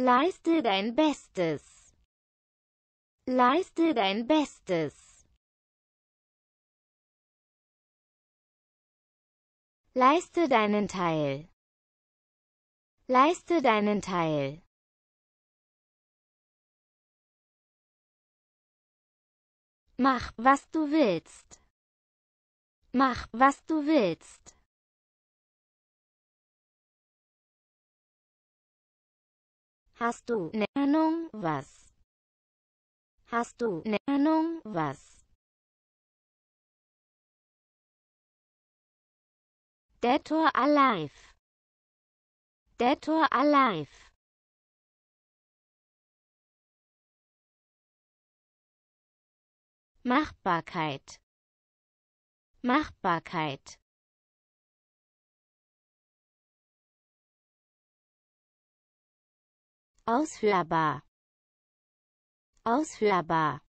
Leiste dein Bestes. Leiste dein Bestes. Leiste deinen Teil. Leiste deinen Teil. Mach, was du willst. Mach, was du willst. Hast du ne Ahnung was? Hast du ne Ahnung was? Detor alive. Detor alive. Machbarkeit. Machbarkeit. ausführbar ausführbar